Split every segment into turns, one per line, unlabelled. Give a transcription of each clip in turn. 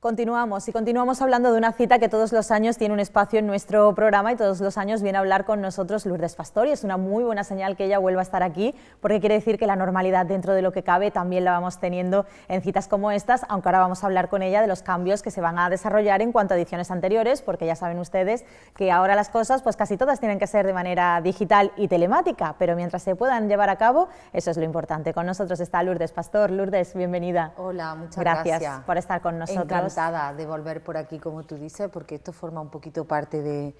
Continuamos y continuamos hablando de una cita que todos los años tiene un espacio en nuestro programa y todos los años viene a hablar con nosotros Lourdes Pastor y es una muy buena señal que ella vuelva a estar aquí porque quiere decir que la normalidad dentro de lo que cabe también la vamos teniendo en citas como estas, aunque ahora vamos a hablar con ella de los cambios que se van a desarrollar en cuanto a ediciones anteriores porque ya saben ustedes que ahora las cosas pues casi todas tienen que ser de manera digital y telemática, pero mientras se puedan llevar a cabo eso es lo importante. Con nosotros está Lourdes Pastor. Lourdes, bienvenida. Hola, muchas gracias. por estar con nosotros
de volver por aquí, como tú dices, porque esto forma un poquito parte de,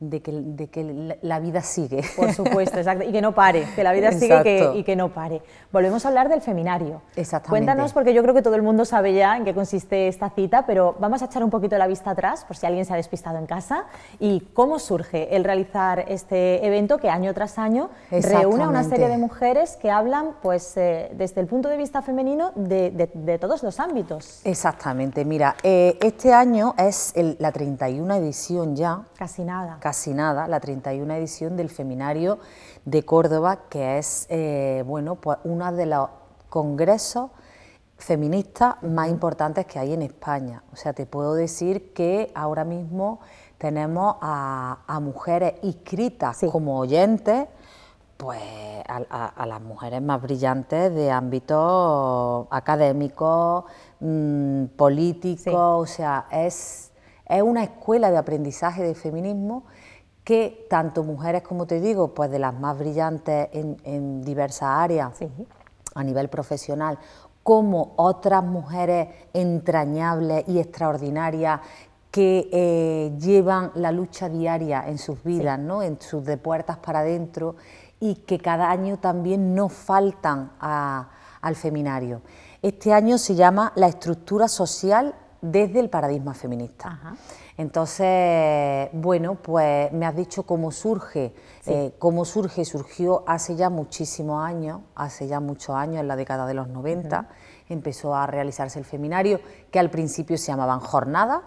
de
que, de que la vida sigue. Por supuesto, exacto. Y que no pare, que la vida sigue y que no pare. Volvemos a hablar del feminario. Exactamente. Cuéntanos, porque yo creo que todo el mundo sabe ya en qué consiste esta cita, pero vamos a echar un poquito la vista atrás, por si alguien se ha despistado en casa, y cómo surge el realizar este evento que año tras año reúne a una serie de mujeres que hablan, pues, eh, desde el punto de vista femenino de, de, todos los ámbitos.
Exactamente. Mira, eh, este año es la 31 edición ya. Casi nada. Casi casi nada la 31 edición del Feminario de Córdoba, que es eh, bueno, pues uno de los congresos feministas más importantes que hay en España. O sea, te puedo decir que ahora mismo tenemos a, mujeres inscritas como oyentes, pues a, las mujeres más brillantes de ámbitos académicos, mm, políticos, o sea, es es una escuela de aprendizaje de feminismo que tanto mujeres, como te digo, pues de las más brillantes en, diversas áreas a nivel profesional, como otras mujeres entrañables y extraordinarias que eh, llevan la lucha diaria en sus vidas, ¿no? en sus de puertas para adentro, y que cada año también no faltan al feminario. Este año se llama La estructura social desde el paradigma feminista. Entonces, bueno, pues me has dicho cómo surge, eh, cómo surge, surgió hace ya muchísimos años, hace ya muchos años, en la década de los 90, empezó a realizarse el seminario, que al principio se llamaban Jornada...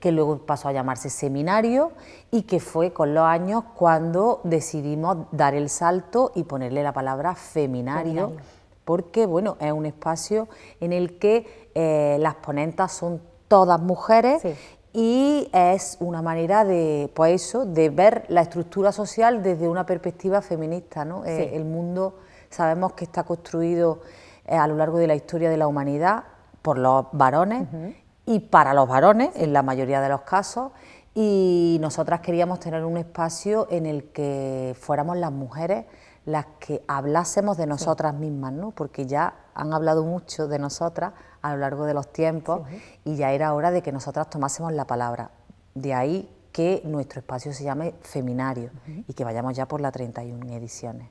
que luego pasó a llamarse seminario y que fue con los años cuando decidimos dar el salto y ponerle la palabra feminario. porque bueno, es un espacio en el que eh, las ponentas son todas mujeres. Y es una manera de, pues eso, de ver la estructura social desde una perspectiva feminista, ¿no? Eh, el mundo sabemos que está construido eh, a lo largo de la historia de la humanidad por los varones y para los varones en la mayoría de los casos y nosotras queríamos tener un espacio en el que fuéramos las mujeres las que hablásemos de nosotras mismas, ¿no? Porque ya han hablado mucho de nosotras a lo largo de los tiempos y ya era hora de que nosotras tomásemos la palabra. De ahí que nuestro espacio se llame Feminario y que vayamos ya por la 31 ediciones.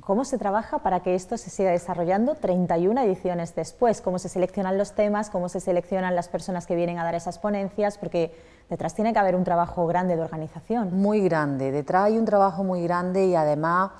¿Cómo se trabaja para que esto se siga desarrollando 31 ediciones después? ¿Cómo se seleccionan los temas? ¿Cómo se seleccionan las personas que vienen a dar esas ponencias? Porque detrás tiene que haber un trabajo grande de organización. Muy grande,
detrás hay un trabajo muy grande y
además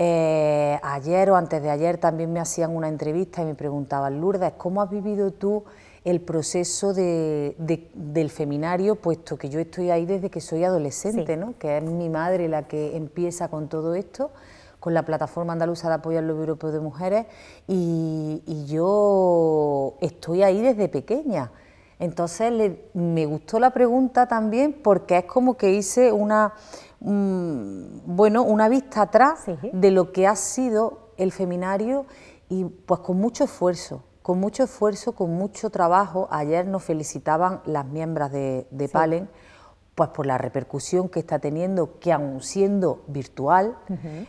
eh, ayer o antes de ayer
también me hacían una entrevista y me preguntaban, Lourdes, ¿cómo has vivido tú el proceso del feminario, puesto que yo estoy ahí desde que soy adolescente, ¿no? que es mi madre la que empieza con todo esto? con la plataforma andaluza de apoyo al los de mujeres y, yo estoy ahí desde pequeña. Entonces me gustó la pregunta también porque es como que hice una Mm, bueno, una vista atrás de lo que ha sido el seminario y pues con mucho esfuerzo, con mucho esfuerzo, con mucho trabajo. Ayer nos felicitaban las miembros de, Palen pues por la repercusión que está teniendo, que aún siendo virtual,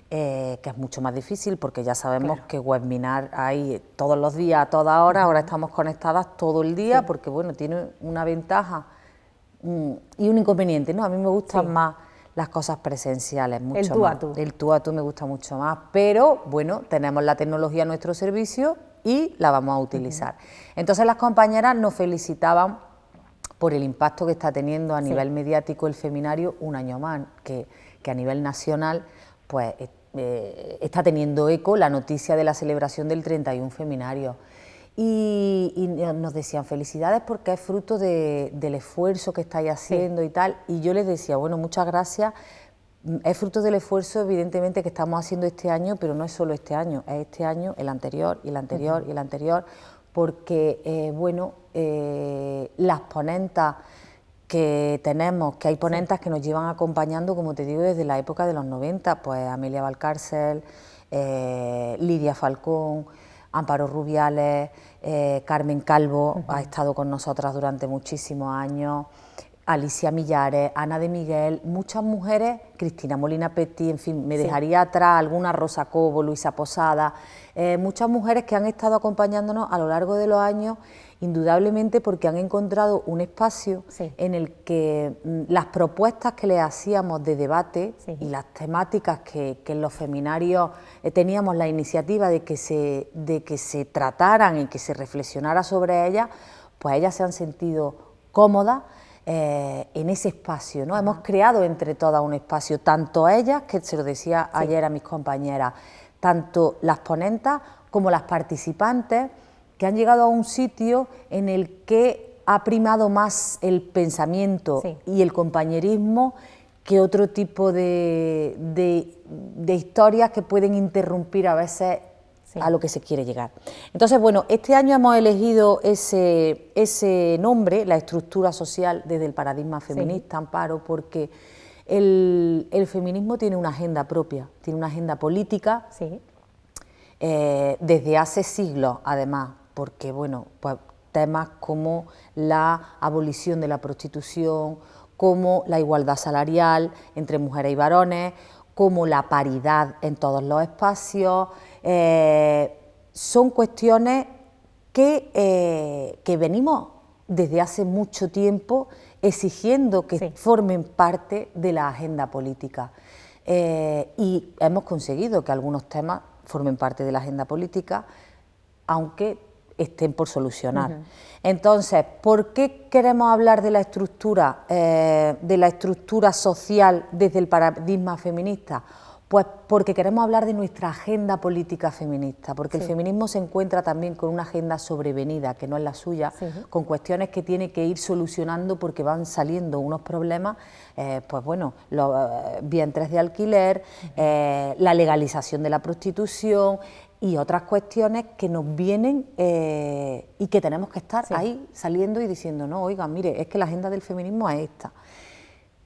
eh, que es mucho más difícil porque ya sabemos que webinar hay todos los días, a toda hora, ahora estamos conectadas todo el día porque bueno, tiene una ventaja mm, y un inconveniente, ¿no? A mí me gusta más las cosas presenciales, mucho el tú más. A tú. El tú a tú me gusta mucho más, pero bueno, tenemos la tecnología a nuestro servicio y la vamos a utilizar. Entonces las compañeras nos felicitaban por el impacto que está teniendo a nivel mediático el seminario un año más, que, a nivel nacional pues eh, está teniendo eco la noticia de la celebración del 31 seminario... Y, nos decían felicidades porque es fruto del esfuerzo que estáis haciendo y tal. Y yo les decía, bueno, muchas gracias. Mm, es fruto del esfuerzo, evidentemente, que estamos haciendo este año, pero no es solo este año, es este año, el anterior y el anterior y el anterior, porque, eh, bueno, eh, las ponentas que tenemos, que hay ponentas que nos llevan acompañando, como te digo, desde la época de los 90, pues Amelia Valcárcel, eh, Lidia Falcón, Amparo Rubiales, eh, Carmen Calvo, ha estado con nosotras durante muchísimos años, Alicia Millares, Ana de Miguel, muchas mujeres, Cristina Molina Petit, en fin, me dejaría atrás alguna Rosa Cobo, Luisa Posada, eh, muchas mujeres que han estado acompañándonos a lo largo de los años indudablemente porque han encontrado un espacio en el que mm, las propuestas que les hacíamos de debate y las temáticas que, en los seminarios eh, teníamos la iniciativa de que, se, de que se trataran y que se reflexionara sobre ellas, pues ellas se han sentido cómodas. Eh, en ese espacio, ¿no? Hemos creado entre todas un espacio, tanto ellas, que se lo decía ayer a mis compañeras, tanto las ponentas como las participantes, que han llegado a un sitio en el que ha primado más el pensamiento y el compañerismo que otro tipo de, historias que pueden interrumpir a veces a lo que se quiere llegar. Entonces, bueno, este año hemos elegido ese, ese nombre, la estructura social desde el paradigma feminista, Amparo, porque el, feminismo tiene una agenda propia, tiene una agenda política. Eh, desde hace siglos, además, porque bueno, temas como la abolición de la prostitución, como la igualdad salarial entre mujeres y varones, como la paridad en todos los espacios, eh, son cuestiones que, eh, que, venimos desde hace mucho tiempo exigiendo que formen parte de la agenda política. Eh, y hemos conseguido que algunos temas formen parte de la agenda política, aunque estén por solucionar. Entonces, ¿por qué queremos hablar de la estructura, eh, de la estructura social desde el paradigma feminista? Pues porque queremos hablar de nuestra agenda política feminista, porque el feminismo se encuentra también con una agenda sobrevenida, que no es la suya, con cuestiones que tiene que ir solucionando porque van saliendo unos problemas, eh, pues bueno, los eh, vientres de alquiler, la legalización de la prostitución, y otras cuestiones que nos vienen eh, y que tenemos que estar ahí saliendo y diciendo, no, oiga, mire, es que la agenda del feminismo es esta.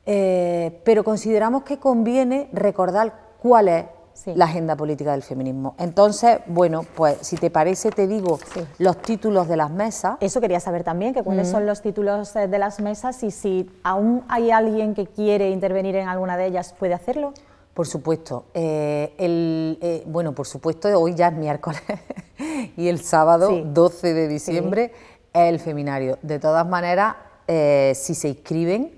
Eh, pero consideramos que conviene recordar cuál es la agenda política del feminismo. Entonces, bueno,
pues si te parece, te digo los títulos de las mesas. Eso quería saber también, que cuáles mm. son los títulos eh, de las mesas y si aún hay alguien que quiere intervenir en alguna de ellas, ¿puede hacerlo?
Por supuesto. Eh, el, eh, bueno, por supuesto, hoy ya es miércoles y el sábado 12 de diciembre es el seminario. De todas maneras, eh, si se inscriben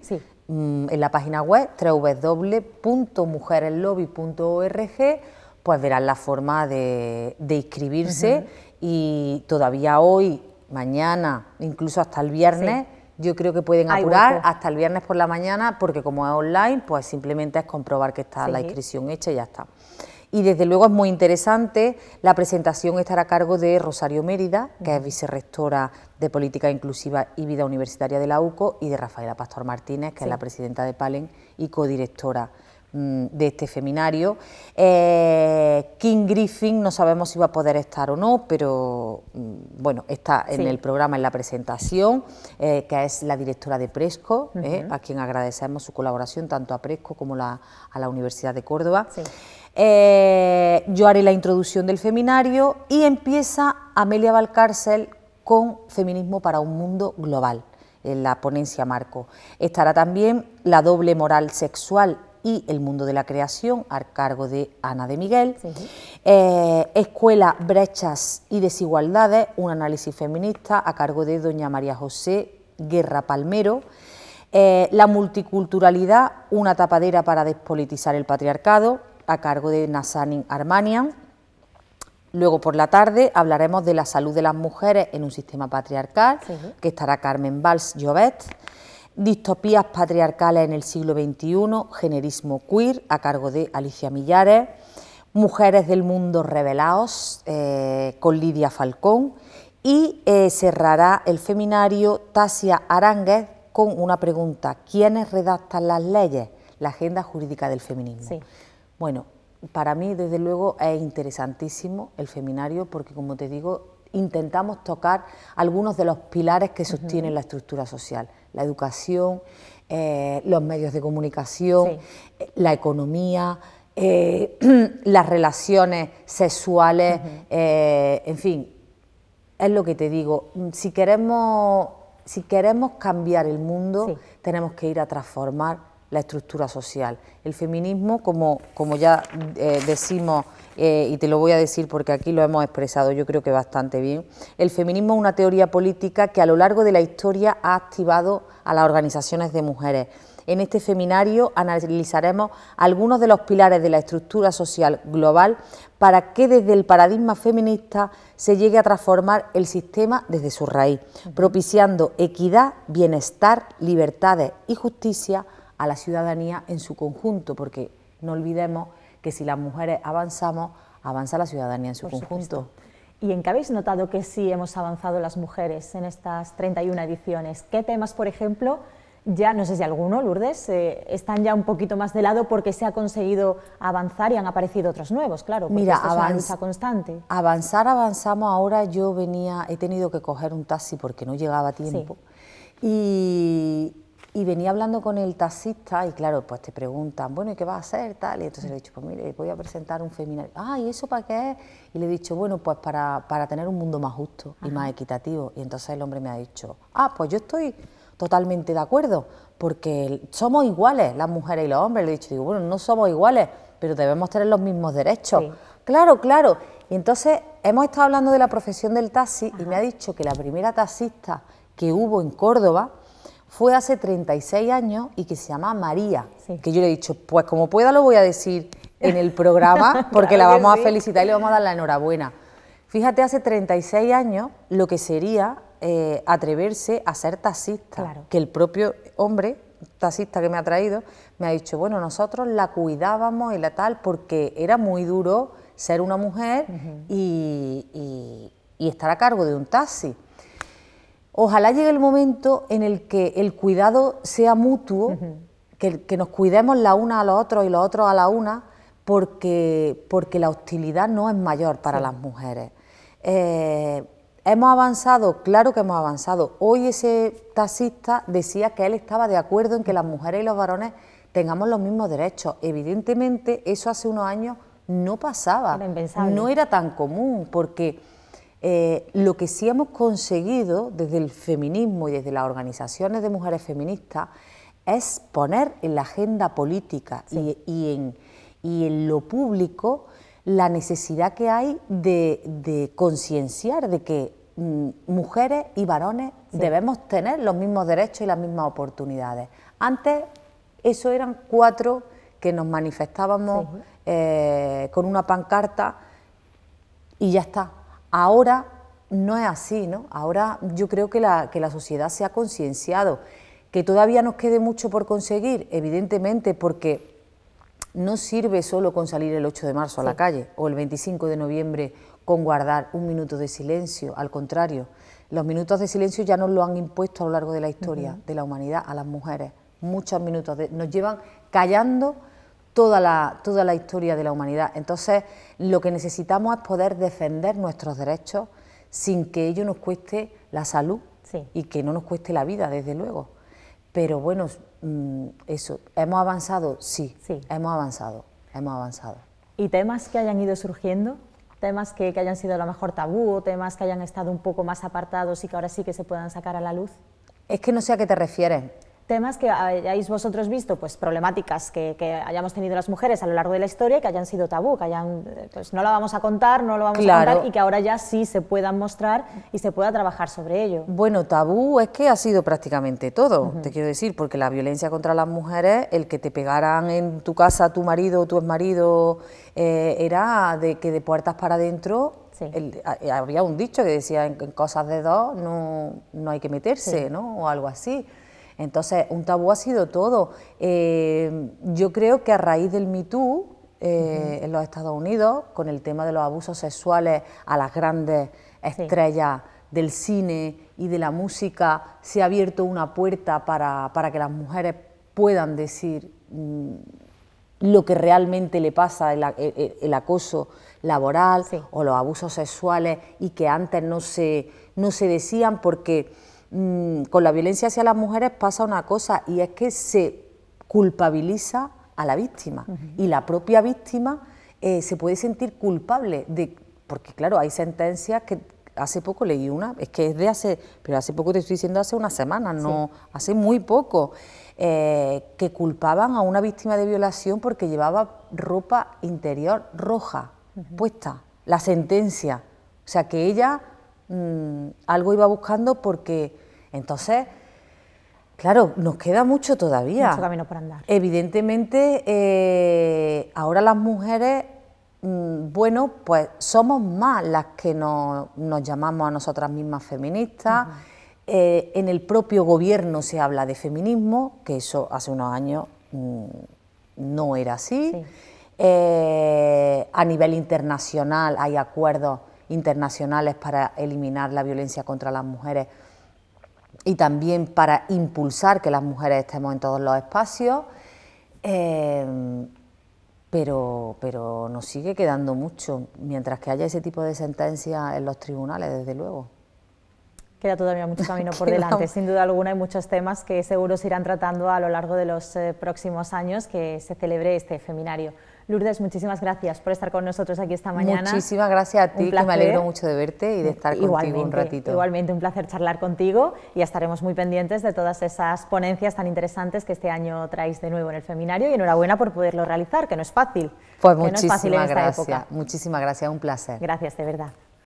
mm, en la página web www.mujereslobby.org, pues verán la forma de, inscribirse y todavía hoy, mañana, incluso hasta el viernes yo creo que pueden apurar hasta el viernes por la mañana, porque como es online, pues simplemente es comprobar que está la inscripción hecha y ya está. Y desde luego es muy interesante, la presentación estará a cargo de Rosario Mérida, que es vicerrectora de Política Inclusiva y Vida Universitaria de la UCO, y de Rafaela Pastor Martínez, que es la presidenta de PALEN y codirectora Mm, de este seminario. Eh, King Griffin, no sabemos si va a poder estar o no, pero mm, bueno, está en el programa, en la presentación, eh, que es la directora de Presco, eh, a quien agradecemos su colaboración tanto a Presco como a la Universidad de Córdoba. yo haré la introducción del seminario y empieza Amelia Valcárcel con Feminismo para un Mundo Global en la ponencia Marco. Estará también la doble moral sexual y El Mundo de la Creación, a cargo de Ana de Miguel. Eh, Escuela, Brechas y Desigualdades, un análisis feminista, a cargo de doña María José Guerra Palmero. Eh, la multiculturalidad, una tapadera para despolitizar el patriarcado, a cargo de Nazanin Armanian. Luego por la tarde hablaremos de la salud de las mujeres en un sistema patriarcal, que estará Carmen Valls Llobet. Distopías patriarcales en el siglo XXI, Generismo queer, a cargo de Alicia Millares, Mujeres del Mundo Revelados, eh, con Lidia Falcón, y eh, cerrará el seminario Tasia Aránguez con una pregunta, ¿quiénes redactan las leyes? La agenda jurídica del feminismo. Bueno, para mí, desde luego, es interesantísimo el seminario porque, como te digo, intentamos tocar algunos de los pilares que sostienen la estructura social, la educación, eh, los medios de comunicación, eh, la economía, eh, las relaciones sexuales, en fin, es lo que te digo, mm, si queremos, si queremos cambiar el mundo, tenemos que ir a transformar la estructura social. El feminismo, como, como ya decimos, eh, y te lo voy a decir porque aquí lo hemos expresado yo creo que bastante bien, el feminismo es una teoría política que a lo largo de la historia ha activado a las organizaciones de mujeres. En este seminario analizaremos algunos de los pilares de la estructura social global para que desde el paradigma feminista se llegue a transformar el sistema desde su raíz, propiciando equidad, bienestar, libertades y justicia a la ciudadanía en su conjunto, porque no olvidemos que si las mujeres avanzamos, avanza la ciudadanía en su conjunto.
¿Y en qué habéis notado que sí hemos avanzado las mujeres en estas 31 ediciones? ¿Qué temas, por ejemplo, ya, no sé si alguno, Lourdes, eh, están ya un poquito más de lado porque se ha conseguido avanzar y han aparecido otros nuevos, claro, Mira, avanza constante.
Avanzar, avanzamos. Ahora yo venía, he tenido que coger un taxi porque no llegaba a tiempo. Y, y venía hablando con el taxista y claro, pues te preguntan, bueno, ¿y qué vas a hacer? Tal, y entonces le he dicho, pues mire, voy a presentar un feminario. Ah, ¿y eso para qué Y le he dicho, bueno, pues para, tener un mundo más justo y más equitativo. Y entonces el hombre me ha dicho, ah, pues yo estoy totalmente de acuerdo, porque somos iguales, las mujeres y los hombres. Le he dicho, digo, bueno, no somos iguales, pero debemos tener los mismos derechos. Claro, claro. Y entonces hemos estado hablando de la profesión del taxi y me ha dicho que la primera taxista que hubo en Córdoba, fue hace 36 años y que se llama María. Que yo le he dicho, pues como pueda lo voy a decir en el programa porque la vamos a felicitar y le vamos a dar la enhorabuena. Fíjate, hace 36 años lo que sería eh, atreverse a ser taxista, que el propio hombre taxista que me ha traído me ha dicho, bueno, nosotros la cuidábamos y la tal porque era muy duro ser una mujer y estar a cargo de un taxi. Ojalá llegue el momento en el que el cuidado sea mutuo, que, nos cuidemos la una a los otros y los otros a la una, porque, porque la hostilidad no es mayor para las mujeres. Eh, hemos avanzado, claro que hemos avanzado. Hoy ese taxista decía que él estaba de acuerdo en que las mujeres y los varones tengamos los mismos derechos. Evidentemente, eso hace unos años no pasaba, no era tan común, porque eh, lo que sí hemos conseguido desde el feminismo y desde las organizaciones de mujeres feministas es poner en la agenda política y, en, lo público la necesidad que hay de, concienciar de que mm, mujeres y varones debemos tener los mismos derechos y las mismas oportunidades. Antes eso eran cuatro que nos manifestábamos eh, con una pancarta y ya está. Ahora no es así, ¿no? Ahora yo creo que la, sociedad se ha concienciado, que todavía nos quede mucho por conseguir, evidentemente, porque no sirve solo con salir el 8 de marzo a la calle o el 25 de noviembre con guardar un minuto de silencio, al contrario, los minutos de silencio ya nos lo han impuesto a lo largo de la historia de la humanidad a las mujeres, muchos minutos, nos llevan callando toda la, toda la historia de la humanidad. Entonces, lo que necesitamos es poder defender nuestros derechos sin que ello nos cueste la salud y que no nos cueste la vida, desde luego. Pero bueno, mm, eso, ¿hemos avanzado? Sí, hemos avanzado, hemos avanzado.
¿Y temas que hayan ido surgiendo? temas que, que, hayan sido a lo mejor tabú o temas que hayan estado un poco más apartados y que ahora sí que se puedan sacar a la luz? Es que no
sé a qué te refieres
temas que hayáis vosotros visto, pues problemáticas que, hayamos tenido las mujeres a lo largo de la historia que hayan sido tabú, que hayan, eh, pues no la vamos a contar, no lo vamos a contar y que ahora ya sí se puedan mostrar y se pueda trabajar sobre ello.
Bueno, tabú es que ha sido prácticamente todo, te quiero decir, porque la violencia contra las mujeres, el que te pegaran en tu casa tu marido o tu exmarido, eh, era de que de puertas para adentro había un dicho que decía en, cosas de dos no, hay que meterse, ¿no? O algo así. Entonces, un tabú ha sido todo. Eh, yo creo que a raíz del Me eh, en los Estados Unidos, con el tema de los abusos sexuales a las grandes estrellas del cine y de la música, se ha abierto una puerta para, que las mujeres puedan decir mm, lo que realmente le pasa, el, e, e, acoso laboral o los abusos sexuales, y que antes no no se decían porque Mm, con la violencia hacia las mujeres pasa una cosa y es que se culpabiliza a la víctima y la propia víctima eh, se puede sentir culpable de, porque claro, hay sentencias que hace poco leí una, es que es de hace, pero hace poco te estoy diciendo hace una semana, no, hace muy poco, eh, que culpaban a una víctima de violación porque llevaba ropa interior roja puesta, la sentencia, o sea que ella mm, algo iba buscando porque entonces, claro, nos queda mucho todavía. Mucho camino por andar. Evidentemente, eh, ahora las mujeres, mm, bueno, pues somos más las que nos, llamamos a nosotras mismas feministas. Eh, en el propio gobierno se habla de feminismo, que eso hace unos años mm, no era así. Eh, a nivel internacional hay acuerdos internacionales para eliminar la violencia contra las mujeres y también para impulsar que las mujeres estemos en todos los espacios, eh, pero, pero nos sigue quedando mucho, mientras que haya ese tipo de sentencia en los tribunales, desde luego.
Queda todavía mucho camino por delante, sin duda alguna, hay muchos temas que seguro se irán tratando a lo largo de los eh, próximos años que se celebre este seminario. Lourdes, muchísimas gracias por estar con nosotros aquí esta mañana. Muchísimas gracias a ti, que me alegro mucho de verte y de estar contigo un ratito. Igualmente, un placer charlar contigo y estaremos muy pendientes de todas esas ponencias tan interesantes que este año traéis de nuevo en el seminario y enhorabuena por poderlo realizar, que no es fácil. Pues muchísimas gracias,
muchísimas gracias, un placer.
Gracias, de verdad.